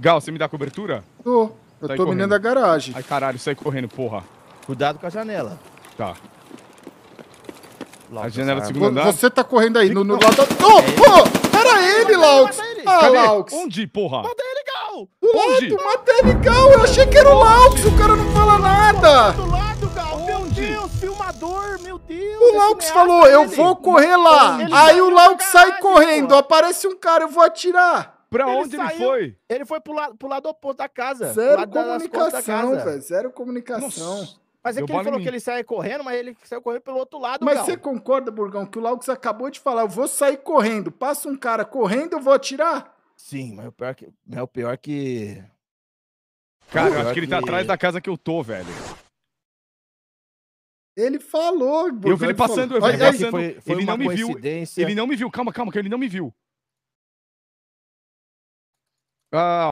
Gal, você me dá cobertura? Tô. Eu tá tô menino da garagem. Ai, caralho, sai correndo, porra. Cuidado com a janela. Tá. a janela do segundo andar? Você tá correndo aí, no, no lado... Oh, pô! Era ele, Laux! Ah, Laux! Onde, porra? Matei ele, Gal! Do Onde? lado, mata ele, Gal! Eu achei que era o Laux, o cara não fala nada! Do lado, Gal! Meu Deus, filmador, meu Deus! O é Laux falou, eu vou correr lá! Aí tá o Laux sai correndo, aparece um cara, eu vou atirar! Pra ele onde saiu, ele foi? Ele foi pro lado, pro lado oposto da casa. Zero comunicação, velho. Zero comunicação. Nossa. Mas é Deu que ele falou que ele sai correndo, mas ele saiu correndo pelo outro lado. Mas você concorda, Burgão, que o Laux acabou de falar: eu vou sair correndo, passa um cara correndo, eu vou atirar? Sim, mas o pior que. É o pior que. Cara, eu acho que ele tá atrás da casa que eu tô, velho. Ele falou, Burgão. Eu vi ele passando, eu vi ele é passando. Foi, foi ele não me viu. Ele não me viu, calma, calma, que ele não me viu. Oh.